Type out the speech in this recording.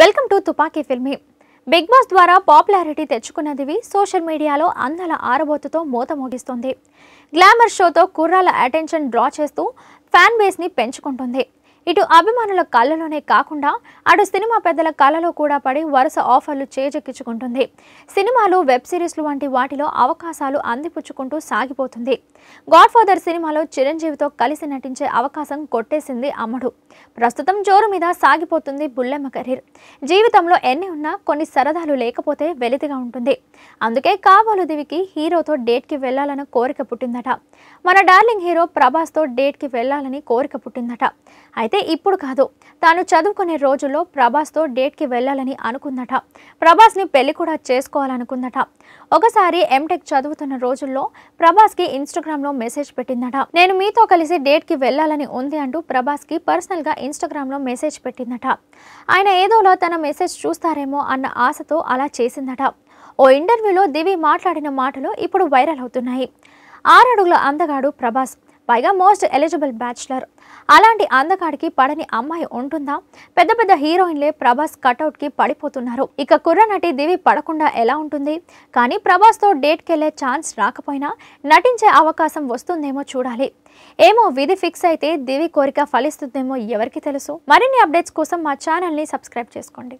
welcome to Tupaki filmy big boss ద్వారా popularity తెచ్చుకున్నదివి social మీడియాలో అందల ఆరబోతుతో మూత మోగిస్తుంది గ్లామర్ షోతో కుర్రాల అటెన్షన్ డ్రా చేస్తూ ఫ్యాన్ బేస్ని పెంచుకుంటుంది ఇటు అభిమానుల కళ్ళలోనే కాకుండా అటు సినిమా పెద్దల కళ్ళలో కూడా పడి వరుస ఆఫర్లు చేజెక్కించుకుంటుంది సినిమాలు వెబ్ సిరీస్లు వంటి వాటిలో అవకాశాలు అందిపుచ్చుకుంటూ సాగిపోతుంది గాడ్ ఫాదర్ సినిమాలో చిరంజీవితో కలిసి నటించే అవకాశం కొట్టేసింది అమ్మడు ప్రస్తుతం జోరు మీద సాగిపోతుంది బుల్లెమ్మ కెరీర్ జీవితంలో ఎన్ని ఉన్నా కొన్ని సరదాలు లేకపోతే వెలితిగా ఉంటుంది అందుకే కావాలు దివికి హీరోతో డేట్కి వెళ్లాలని కోరిక పుట్టిందట మన డార్లింగ్ హీరో ప్రభాస్తో డేట్కి వెళ్లాలని కోరిక పుట్టిందట అయితే అయితే ఇప్పుడు కాదు తాను చదువుకునే రోజుల్లో ప్రభాస్తో డేట్కి వెళ్ళాలని అనుకుందట ప్రభాస్ని పెళ్లి కూడా చేసుకోవాలనుకుందట ఒకసారి ఎంటెక్ చదువుతున్న రోజుల్లో ప్రభాస్కి ఇన్స్టాగ్రామ్లో మెసేజ్ పెట్టిందట నేను మీతో కలిసి డేట్కి వెళ్ళాలని ఉంది అంటూ ప్రభాస్కి పర్సనల్గా ఇన్స్టాగ్రామ్లో మెసేజ్ పెట్టిందట ఆయన ఏదోలో తన మెసేజ్ చూస్తారేమో అన్న ఆశతో అలా చేసిందట ఓ ఇంటర్వ్యూలో దివి మాట్లాడిన మాటలు ఇప్పుడు వైరల్ అవుతున్నాయి ఆరడుగుల అందగాడు ప్రభాస్ పైగా మోస్ట్ ఎలిజిబుల్ బ్యాచ్లర్ అలాంటి అందకాడికి పడని అమ్మాయి ఉంటుందా పెద్ద పెద్ద హీరోయిన్లే ప్రభాస్ కటౌట్కి పడిపోతున్నారు ఇక కుర్ర నటి దివి పడకుండా ఎలా ఉంటుంది కానీ ప్రభాస్తో డేట్కి వెళ్ళే ఛాన్స్ రాకపోయినా నటించే అవకాశం వస్తుందేమో చూడాలి ఏమో విధి ఫిక్స్ అయితే దివి కోరిక ఫలిస్తుందేమో ఎవరికి తెలుసు మరిన్ని అప్డేట్స్ కోసం మా ఛానల్ని సబ్స్క్రైబ్ చేసుకోండి